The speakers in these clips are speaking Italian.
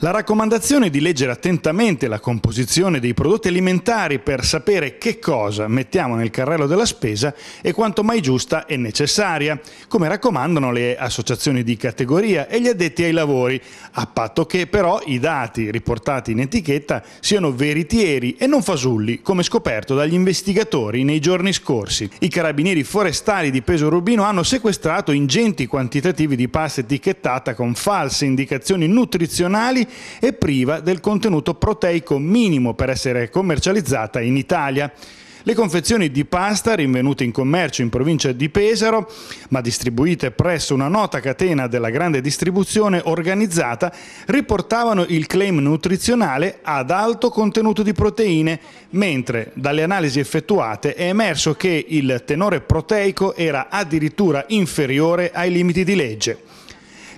La raccomandazione di leggere attentamente la composizione dei prodotti alimentari per sapere che cosa mettiamo nel carrello della spesa è quanto mai giusta e necessaria, come raccomandano le associazioni di categoria e gli addetti ai lavori, a patto che però i dati riportati in etichetta siano veritieri e non fasulli, come scoperto dagli investigatori nei giorni scorsi. I carabinieri forestali di Peso Rubino hanno sequestrato ingenti quantitativi di pasta etichettata con false indicazioni nutrizionali e priva del contenuto proteico minimo per essere commercializzata in Italia. Le confezioni di pasta rinvenute in commercio in provincia di Pesaro, ma distribuite presso una nota catena della grande distribuzione organizzata, riportavano il claim nutrizionale ad alto contenuto di proteine, mentre dalle analisi effettuate è emerso che il tenore proteico era addirittura inferiore ai limiti di legge.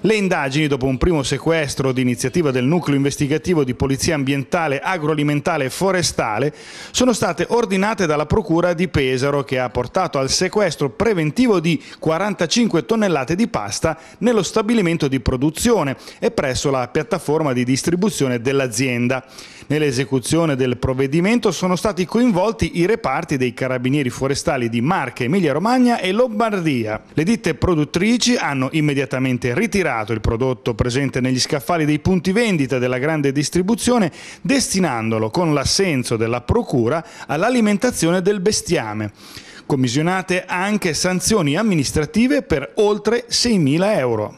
Le indagini, dopo un primo sequestro di iniziativa del nucleo investigativo di polizia ambientale, Agroalimentale e forestale, sono state ordinate dalla Procura di Pesaro che ha portato al sequestro preventivo di 45 tonnellate di pasta nello stabilimento di produzione e presso la piattaforma di distribuzione dell'azienda. Nell'esecuzione del provvedimento sono stati coinvolti i reparti dei carabinieri forestali di Marche, Emilia Romagna e Lombardia. Le ditte produttrici hanno immediatamente ritirato migliorato il prodotto presente negli scaffali dei punti vendita della grande distribuzione, destinandolo con l'assenso della Procura all'alimentazione del bestiame. Commissionate anche sanzioni amministrative per oltre 6.000 euro.